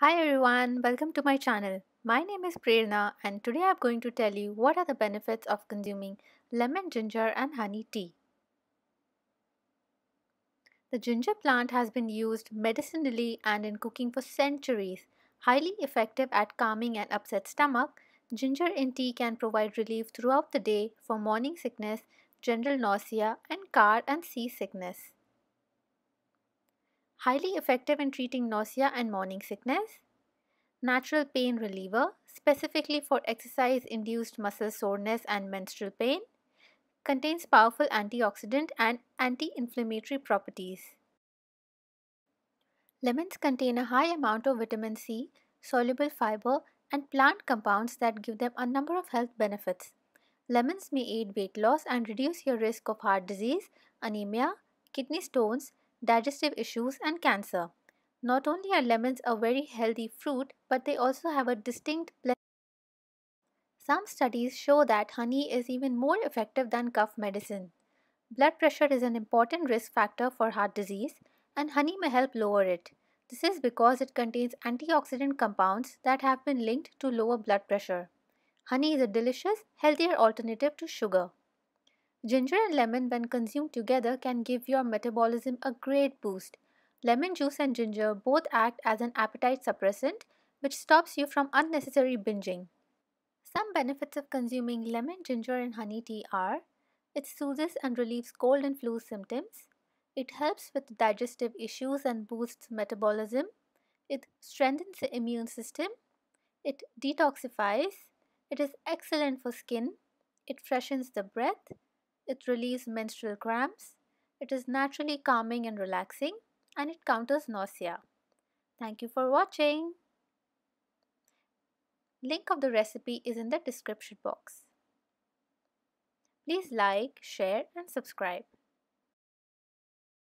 Hi everyone, welcome to my channel. My name is Prerna and today I'm going to tell you what are the benefits of consuming lemon, ginger and honey tea. The ginger plant has been used medicinally and in cooking for centuries. Highly effective at calming an upset stomach, ginger in tea can provide relief throughout the day for morning sickness, general nausea and car and sea sickness highly effective in treating nausea and morning sickness, natural pain reliever, specifically for exercise-induced muscle soreness and menstrual pain, contains powerful antioxidant and anti-inflammatory properties. Lemons contain a high amount of vitamin C, soluble fiber, and plant compounds that give them a number of health benefits. Lemons may aid weight loss and reduce your risk of heart disease, anemia, kidney stones, digestive issues and cancer. Not only are lemons a very healthy fruit, but they also have a distinct Some studies show that honey is even more effective than cough medicine. Blood pressure is an important risk factor for heart disease and honey may help lower it. This is because it contains antioxidant compounds that have been linked to lower blood pressure. Honey is a delicious, healthier alternative to sugar. Ginger and lemon, when consumed together, can give your metabolism a great boost. Lemon juice and ginger both act as an appetite suppressant, which stops you from unnecessary binging. Some benefits of consuming lemon, ginger, and honey tea are it soothes and relieves cold and flu symptoms, it helps with digestive issues and boosts metabolism, it strengthens the immune system, it detoxifies, it is excellent for skin, it freshens the breath it relieves menstrual cramps. It is naturally calming and relaxing and it counters nausea. Thank you for watching. Link of the recipe is in the description box. Please like, share and subscribe.